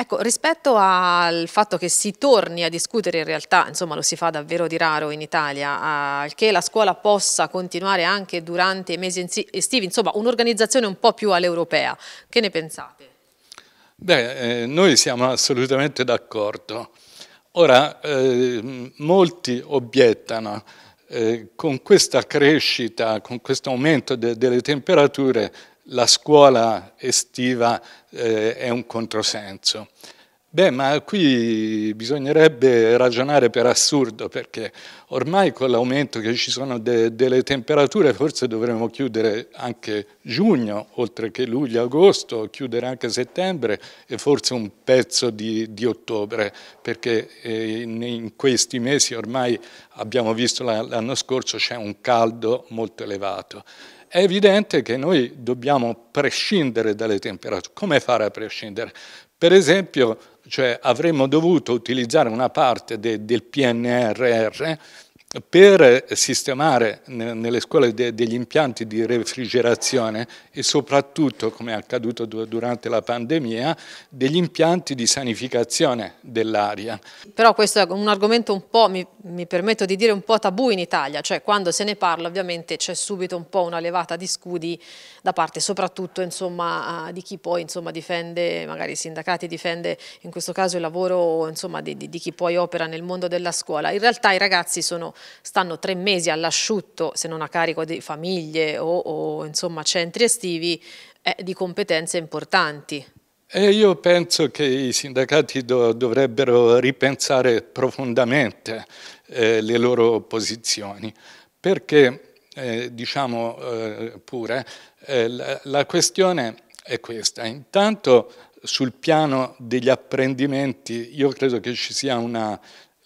Ecco, rispetto al fatto che si torni a discutere in realtà, insomma lo si fa davvero di raro in Italia, eh, che la scuola possa continuare anche durante i mesi estivi, insomma un'organizzazione un po' più all'europea, che ne pensate? Beh, eh, noi siamo assolutamente d'accordo. Ora, eh, molti obiettano, eh, con questa crescita, con questo aumento de delle temperature la scuola estiva eh, è un controsenso. Beh, ma qui bisognerebbe ragionare per assurdo, perché ormai con l'aumento che ci sono de delle temperature forse dovremmo chiudere anche giugno, oltre che luglio, agosto, chiudere anche settembre e forse un pezzo di, di ottobre, perché eh, in questi mesi ormai abbiamo visto l'anno scorso c'è un caldo molto elevato. È evidente che noi dobbiamo prescindere dalle temperature. Come fare a prescindere? Per esempio, cioè, avremmo dovuto utilizzare una parte de, del PNRR per sistemare nelle scuole degli impianti di refrigerazione e soprattutto, come è accaduto durante la pandemia, degli impianti di sanificazione dell'aria. Però questo è un argomento un po', mi, mi, permetto di dire, un po' tabù in Italia, cioè quando se ne parla ovviamente c'è subito un po' una levata di scudi da parte soprattutto insomma, di chi poi insomma, difende, magari i sindacati difende in questo caso il lavoro insomma, di, di, di chi poi opera nel mondo della scuola. In realtà i ragazzi sono stanno tre mesi all'asciutto, se non a carico di famiglie o, o insomma, centri estivi, eh, di competenze importanti. E io penso che i sindacati do, dovrebbero ripensare profondamente eh, le loro posizioni, perché eh, diciamo eh, pure eh, la, la, questione è questa. Intanto sul piano degli apprendimenti io credo che ci sia una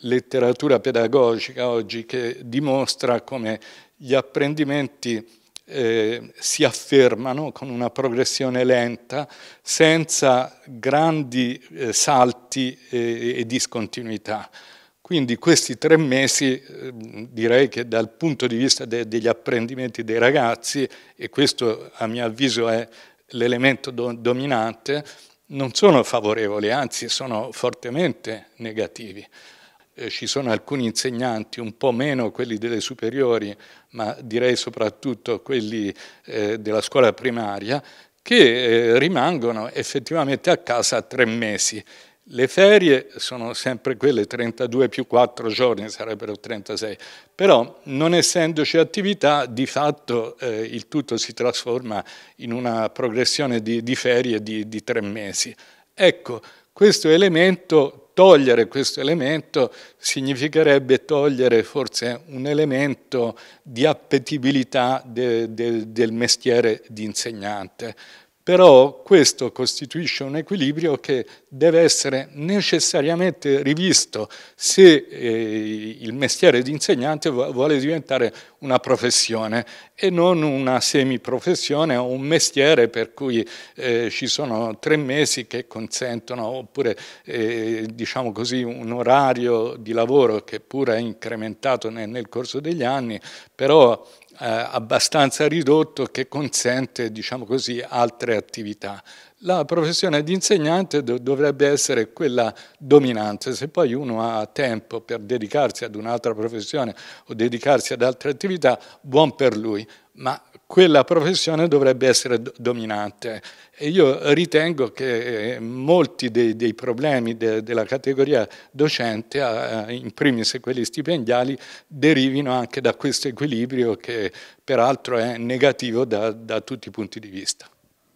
letteratura pedagogica oggi che dimostra come gli apprendimenti eh, si affermano con una progressione lenta, senza grandi eh, salti e, e, discontinuità. Quindi questi tre mesi eh, direi che dal punto di vista de degli apprendimenti dei ragazzi, e questo a mio avviso è l'elemento do dominante, non sono favorevoli, anzi sono fortemente negativi eh, ci sono alcuni insegnanti, un po' meno quelli delle superiori, ma direi soprattutto quelli eh, della scuola primaria, che eh, rimangono effettivamente a casa tre mesi. Le ferie sono sempre quelle 32 più 4 giorni, sarebbero 36, però non essendoci attività di fatto eh, il tutto si trasforma in una progressione di, di ferie di, di tre mesi. Ecco, questo elemento togliere questo elemento significherebbe togliere forse un elemento di appetibilità de, de, del mestiere di insegnante però questo costituisce un equilibrio che deve essere necessariamente rivisto se eh, il mestiere di insegnante vuole diventare una professione e non una semiprofessione o un mestiere per cui eh, ci sono tre mesi che consentono oppure eh, diciamo così, un orario di lavoro che pure è incrementato nel, nel corso degli anni, però eh, abbastanza ridotto che consente diciamo così, altre attività. La professione di insegnante dovrebbe essere quella dominante, se poi uno ha tempo per dedicarsi ad un'altra professione o dedicarsi ad altre attività, buon per lui, ma quella professione dovrebbe essere dominante. E io ritengo che eh, molti dei, dei problemi de, della categoria docente, in primis quelli stipendiali, derivino anche da questo equilibrio che peraltro è negativo da, da tutti i punti di vista.